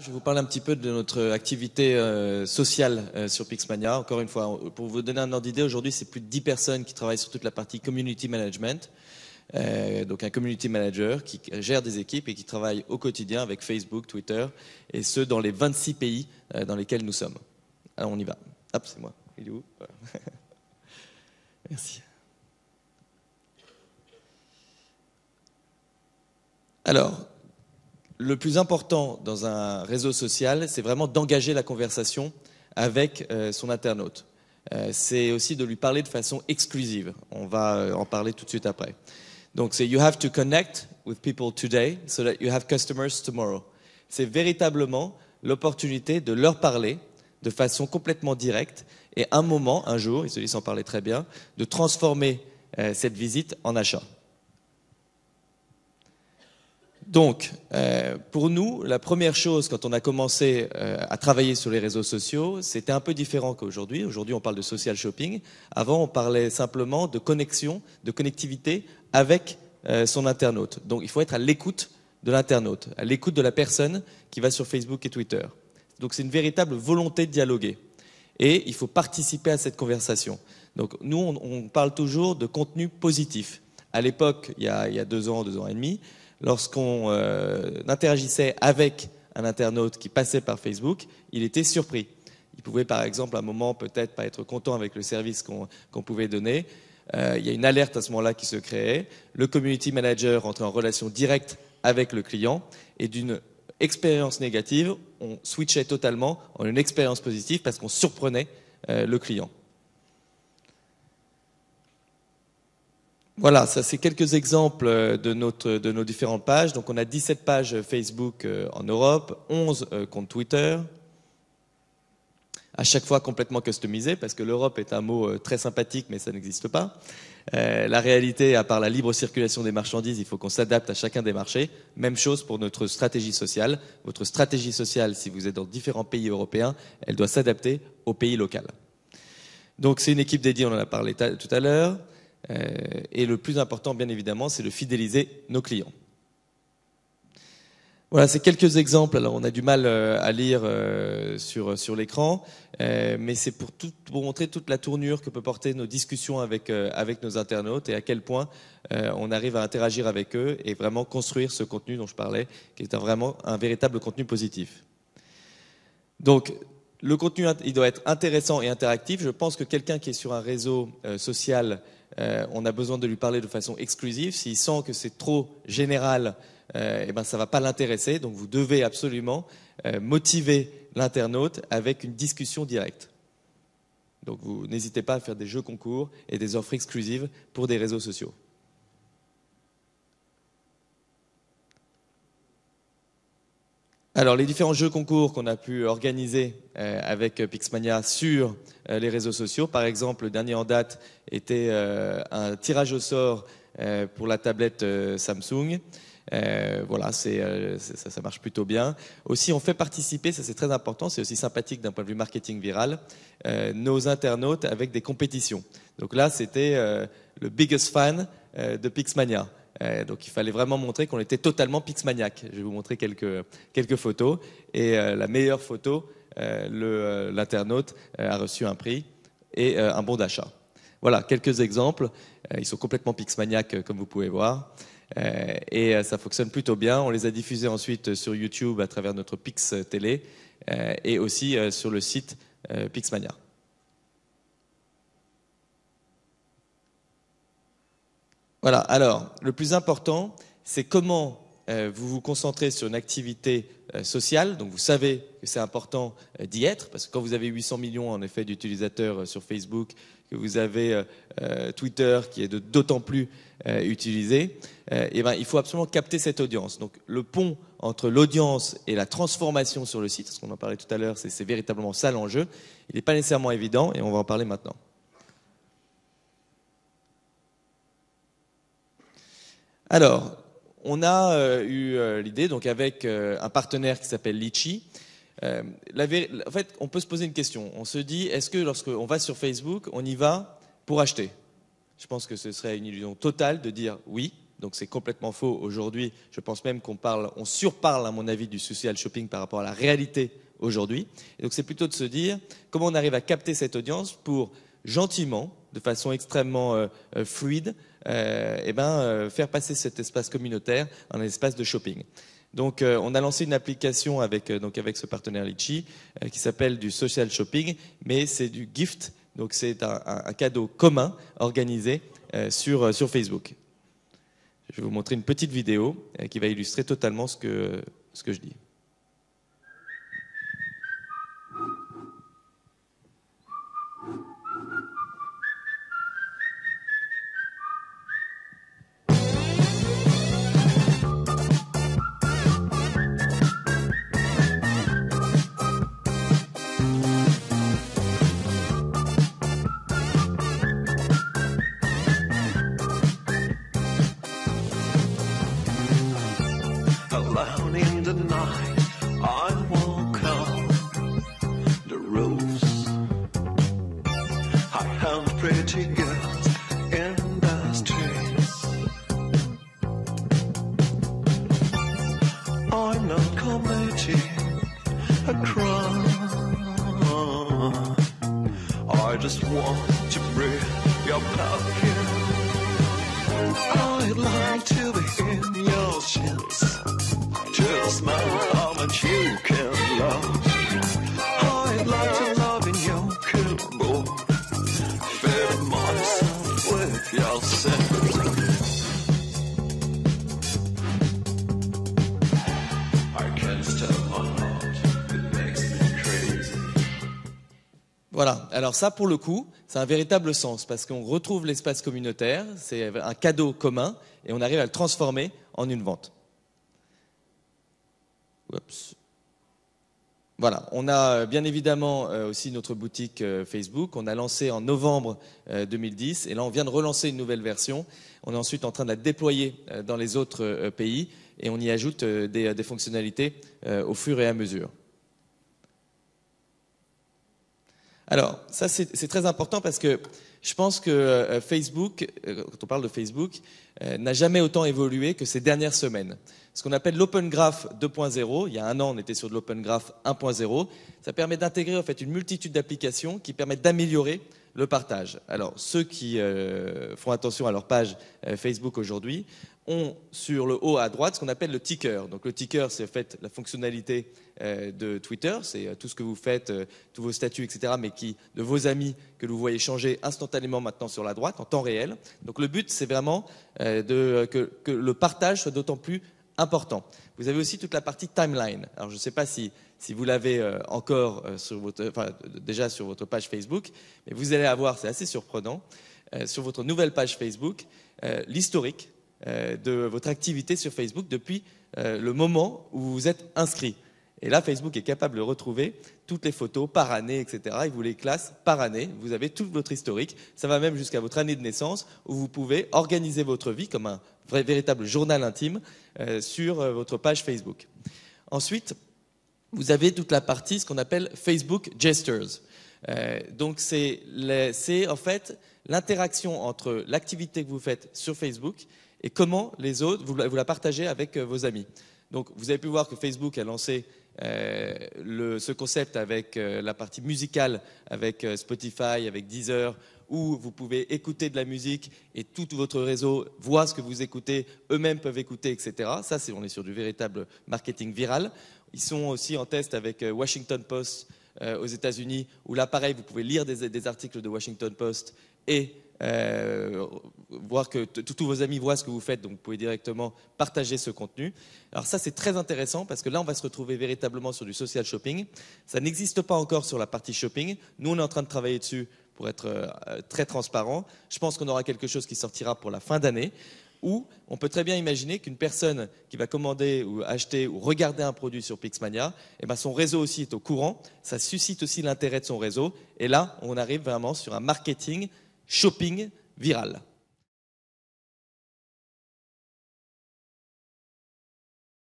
Je vous parle un petit peu de notre activité euh, sociale euh, sur Pixmania. Encore une fois, pour vous donner un ordre d'idée, aujourd'hui, c'est plus de 10 personnes qui travaillent sur toute la partie community management. Euh, donc un community manager qui gère des équipes et qui travaille au quotidien avec Facebook, Twitter, et ce, dans les 26 pays dans lesquels nous sommes. Alors on y va. Hop, c'est moi. Il est où Merci. Alors, le plus important dans un réseau social, c'est vraiment d'engager la conversation avec euh, son internaute. Euh, c'est aussi de lui parler de façon exclusive. On va euh, en parler tout de suite après. Donc c'est you have to connect with people today so that you have customers tomorrow. C'est véritablement l'opportunité de leur parler de façon complètement directe et un moment, un jour, ils se disent en parler très bien, de transformer cette visite en achat. Donc, euh, pour nous, la première chose quand on a commencé euh, à travailler sur les réseaux sociaux, c'était un peu différent qu'aujourd'hui. Aujourd'hui, on parle de social shopping. Avant, on parlait simplement de connexion, de connectivité avec euh, son internaute. Donc, il faut être à l'écoute de l'internaute, à l'écoute de la personne qui va sur Facebook et Twitter. Donc, c'est une véritable volonté de dialoguer. Et il faut participer à cette conversation. Donc, nous, on, parle toujours de contenu positif. À l'époque, il y a deux ans, deux ans et demi, lorsqu'on euh, interagissait avec un internaute qui passait par Facebook, il était surpris. Il pouvait par exemple à un moment peut-être pas être content avec le service qu'on pouvait donner. Euh, il y a une alerte à ce moment-là qui se créait. Le community manager entrait en relation directe avec le client et d'une expérience négative, on switchait totalement en une expérience positive parce qu'on surprenait euh, le client. Voilà, ça c'est quelques exemples euh, euh, de, nos différentes pages. Donc on a 17 pages Facebook euh, en Europe, 11 comptes Twitter, à chaque fois complètement customisé, parce que l'Europe est un mot très sympathique, mais ça n'existe pas. la réalité, à part la libre circulation des marchandises, il faut qu'on s'adapte à chacun des marchés. Même chose pour notre stratégie sociale. Votre stratégie sociale, si vous êtes dans différents pays européens, elle doit s'adapter au pays local. Donc c'est une équipe dédiée, on en a parlé tout à l'heure. Euh, et le plus important, bien évidemment, c'est de fidéliser nos clients. Voilà, c'est quelques exemples. Alors, on a du mal euh, à lire euh, sur, sur l'écran, mais c'est pour, montrer toute la tournure que peuvent porter nos discussions avec, avec nos internautes et à quel point on arrive à interagir avec eux et vraiment construire ce contenu dont je parlais, qui est vraiment un véritable contenu positif. Donc, le contenu, il doit être intéressant et interactif. Je pense que quelqu'un qui est sur un réseau social euh, on a besoin de lui parler de façon exclusive. S'il sent que c'est trop général, euh, eh ben, ça ne va pas l'intéresser. Donc vous devez absolument euh, motiver l'internaute avec une discussion directe. Donc vous n'hésitez pas à faire des jeux concours et des offres exclusives pour des réseaux sociaux. Alors, les différents jeux concours qu'on a pu organiser euh, avec euh, Pixmania sur euh, les réseaux sociaux, par exemple, le dernier en date était un tirage au sort pour la tablette Samsung. voilà, ça, marche plutôt bien. Aussi, on fait participer, ça c'est très important, c'est aussi sympathique d'un point de vue marketing viral, nos internautes avec des compétitions. Donc là, c'était le biggest fan de Pixmania. Euh, donc il fallait vraiment montrer qu'on était totalement pixmaniaque. Je vais vous montrer quelques, quelques photos. Et euh, la meilleure photo, euh, l'internaute a reçu un prix et un bon d'achat. Voilà, quelques exemples. ils sont complètement pixmaniaques, comme vous pouvez voir. et ça fonctionne plutôt bien. On les a diffusés ensuite sur YouTube à travers notre Pix Télé et aussi sur le site Pixmania. Voilà, alors, le plus important, c'est comment euh, vous vous concentrez sur une activité euh, sociale, donc vous savez que c'est important euh, d'y être, parce que quand vous avez 800 millions, en effet, d'utilisateurs sur Facebook, que vous avez Twitter qui est d'autant plus utilisé, eh ben, il faut absolument capter cette audience. Donc, le pont entre l'audience et la transformation sur le site, parce qu'on en parlait tout à l'heure, c'est véritablement ça l'enjeu, il n'est pas nécessairement évident, et on va en parler maintenant. Alors, on a euh, eu euh, l'idée, donc avec euh, un partenaire qui s'appelle Litchi. en fait, on peut se poser une question. On se dit, est-ce que lorsqu'on va sur Facebook, on y va pour acheter Je pense que ce serait une illusion totale de dire oui. Donc c'est complètement faux aujourd'hui. Je pense même qu'on on surparle à mon avis du social shopping par rapport à la réalité aujourd'hui. Donc c'est plutôt de se dire comment on arrive à capter cette audience pour gentiment de façon extrêmement euh, euh, fluide, et euh, eh ben, faire passer cet espace communautaire en un espace de shopping. Donc, on a lancé une application avec, ce partenaire Litchi qui s'appelle du social shopping, mais c'est du gift, donc c'est un, cadeau commun organisé sur, Facebook. Je vais vous montrer une petite vidéo qui va illustrer totalement ce que je dis. pretty girls in the streets. I'm not committing a crime. I just want to breathe your perfume. Voilà. Alors ça, pour le coup, c'est un véritable sens parce qu'on retrouve l'espace communautaire, c'est un cadeau commun et on arrive à le transformer en une vente. Voilà, on a euh, bien évidemment euh, aussi notre boutique euh, Facebook. On a lancé en novembre 2010 et là on vient de relancer une nouvelle version. On est ensuite en train de la déployer dans les autres pays et on y ajoute des fonctionnalités au fur et à mesure. Alors, ça, c'est très important parce que je pense que euh, Facebook, euh, quand on parle de Facebook, euh, n'a jamais autant évolué que ces dernières semaines. Ce qu'on appelle l'Open Graph 2.0, il y a un an, on était sur de l'Open Graph 1.0, ça permet d'intégrer en fait une multitude d'applications qui permettent d'améliorer le partage. Alors, ceux qui euh, font attention à leur page euh, Facebook aujourd'hui ont sur le haut à droite ce qu'on appelle le ticker. Donc, le ticker, c'est en fait la fonctionnalité euh, de Twitter, c'est tout ce que vous faites, tous vos statuts, etc., mais qui, de vos amis que vous voyez changer instantanément maintenant sur la droite, en temps réel. Donc, le but, c'est vraiment de, que, que le partage soit d'autant plus important. Vous avez aussi toute la partie timeline. Alors, je ne sais pas si si vous l'avez euh, encore euh, sur votre, déjà sur votre page Facebook, mais vous allez avoir, c'est assez surprenant, euh, sur votre nouvelle page Facebook, l'historique de votre activité sur Facebook depuis le moment où vous êtes inscrit. Et là, Facebook est capable de retrouver toutes les photos par année, etc. Il vous les classe par année. Vous avez tout votre historique. Ça va même jusqu'à votre année de naissance, où vous pouvez organiser votre vie comme un vrai, véritable journal intime sur votre page Facebook. Ensuite, vous avez toute la partie, ce qu'on appelle Facebook Gestures. Euh, donc c'est en fait l'interaction entre l'activité que vous faites sur Facebook et comment les autres, vous, la partagez avec euh, vos amis. Donc vous avez pu voir que Facebook a lancé euh, ce concept avec la partie musicale, avec Spotify, avec Deezer, où vous pouvez écouter de la musique et tout votre réseau voit ce que vous écoutez, eux-mêmes peuvent écouter, etc. Ça, c'est on est sur du véritable marketing viral. Ils sont aussi en test avec euh, Washington Post euh, aux États-Unis, où là, pareil, vous pouvez lire des, articles de Washington Post et euh, voir que tous vos amis voient ce que vous faites, donc vous pouvez directement partager ce contenu. Alors ça, c'est très intéressant parce que là, on va se retrouver véritablement sur du social shopping. Ça n'existe pas encore sur la partie shopping. Nous, on est en train de travailler dessus pour être très transparent. Je pense qu'on aura quelque chose qui sortira pour la fin d'année où on peut très bien imaginer qu'une personne qui va commander ou acheter ou regarder un produit sur Pixmania, eh ben, son réseau aussi est au courant, ça suscite aussi l'intérêt de son réseau, et là, on arrive vraiment sur un marketing shopping viral.